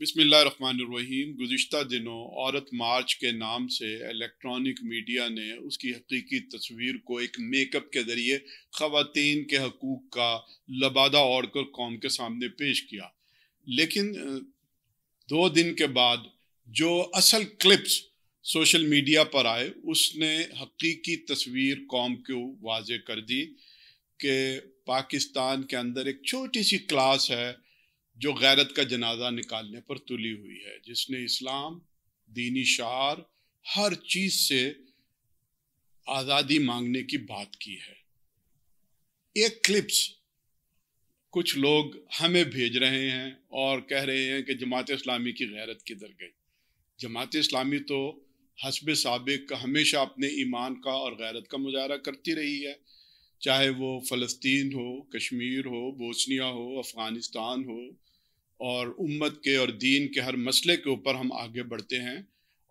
बिसमीम गुज्त दिनों औरत मार्च के नाम से इलेक्ट्रॉनिक मीडिया ने उसकी हकीकी तस्वीर को एक मेकअप के ज़रिए ख़वातीन के हकूक़ का लबादा ओढ़ कर कौम के सामने पेश किया लेकिन दो दिन के बाद जो असल क्लिप्स सोशल मीडिया पर आए उसने हकीकी तस्वीर कौम को वाज कर दी कि पाकिस्तान के अंदर एक छोटी सी क्लास है जो गैरत का जनाजा निकालने पर तुली हुई है जिसने इस्लाम दीनी शार हर चीज से आज़ादी मांगने की बात की है एक क्लिप्स कुछ लोग हमें भेज रहे हैं और कह रहे हैं कि जमात इस्लामी की गैरत किधर गई जमात इस्लामी तो हसब सबक हमेशा अपने ईमान का और गैरत का मुजाहरा करती रही है चाहे वो फ़लस्तीन हो कश्मीर हो बोस्निया हो अफ़गानिस्तान हो और उम्मत के और दीन के हर मसले के ऊपर हम आगे बढ़ते हैं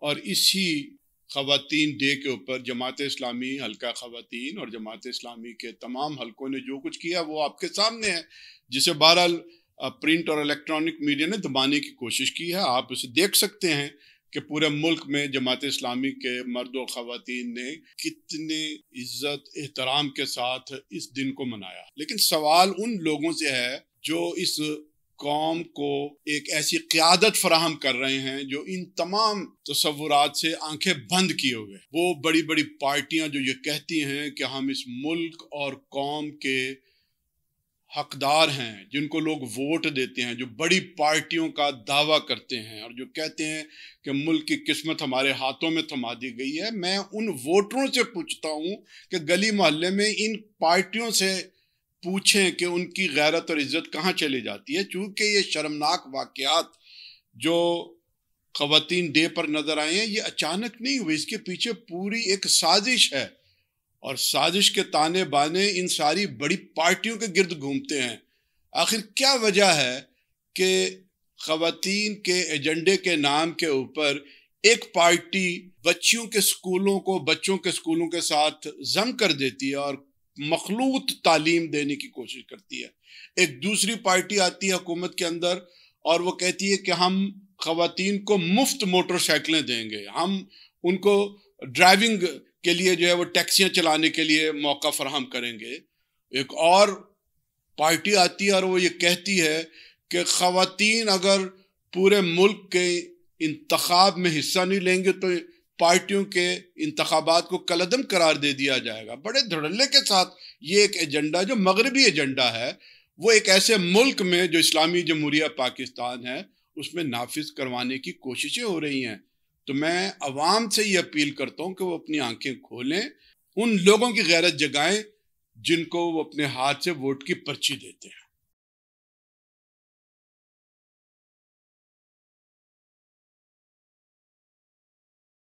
और इसी खातन डे के ऊपर जमात इस्लामी हल्का ख़वातीन और जमात इस्लामी के तमाम हलकों ने जो कुछ किया वो आपके सामने है जिसे बहरहाल प्रिंट और इलेक्ट्रॉनिक मीडिया ने दबाने की कोशिश की है आप उसे देख सकते हैं कि पूरे मुल्क में जमात इस्लामी के मर्द और ख़वातीन ने कितने इज्जत एहतराम के साथ इस दिन को मनाया लेकिन सवाल उन लोगों से है जो इस कौम को एक ऐसी क्यादत फराहम कर रहे हैं जो इन तमाम तस्वुरात से आंखें बंद किए हुए वो बड़ी बड़ी पार्टियां जो ये कहती हैं कि हम इस मुल्क और कौम के हकदार हैं जिनको लोग वोट देते हैं जो बड़ी पार्टियों का दावा करते हैं और जो कहते हैं कि मुल्क की किस्मत हमारे हाथों में थमा दी गई है मैं उन वोटरों से पूछता हूं कि गली मोहल्ले में इन पार्टियों से पूछें कि उनकी गैरत और इज़्ज़त कहाँ चली जाती है चूँकि ये शर्मनाक वाक़ात जो खातन डे पर नज़र आए हैं ये अचानक नहीं हुए इसके पीछे पूरी एक साजिश है और साजिश के ताने बाने इन सारी बड़ी पार्टियों के गर्द घूमते हैं आखिर क्या वजह है कि खातन के एजेंडे के नाम के ऊपर एक पार्टी बच्चियों के स्कूलों को बच्चों के स्कूलों के साथ जम कर देती है और मखलूत तालीम देने की कोशिश करती है एक दूसरी पार्टी आती है हुकूमत के अंदर और वो कहती है कि हम खातन को मुफ्त मोटरसाइकिलें देंगे हम उनको ड्राइविंग के लिए जो है वो टैक्सियाँ चलाने के लिए मौका फराहम करेंगे एक और पार्टी आती है और वो ये कहती है कि खातन अगर पूरे मुल्क के इंतखब में हिस्सा नहीं लेंगे तो पार्टियों के इंतबात को कलदम करार दे दिया जाएगा बड़े धड़ल्ले के साथ ये एक एजेंडा जो मगरबी एजेंडा है वो एक ऐसे मुल्क में जो इस्लामी जमहूरिया पाकिस्तान है उसमें नाफिज करवाने की कोशिशें हो रही हैं तो मैं आवाम से ये अपील करता हूँ कि वो अपनी आंखें खोलें उन लोगों की गैरत जगाएं जिनको वो अपने हाथ से वोट की पर्ची देते हैं